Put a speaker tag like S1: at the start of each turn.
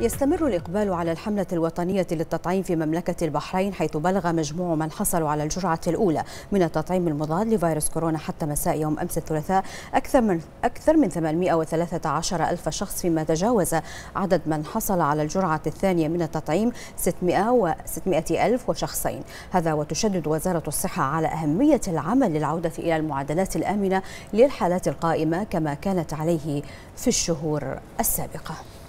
S1: يستمر
S2: الإقبال على الحملة الوطنية للتطعيم في مملكة البحرين حيث بلغ مجموع من حصلوا على الجرعة الأولى من التطعيم المضاد لفيروس كورونا حتى مساء يوم أمس الثلاثاء أكثر من أكثر من 813 ألف شخص فيما تجاوز عدد من حصل على الجرعة الثانية من التطعيم 600 و 600 ألف وشخصين هذا وتشدد وزارة الصحة على أهمية العمل للعودة إلى المعدلات الآمنة للحالات القائمة كما كانت عليه في الشهور السابقة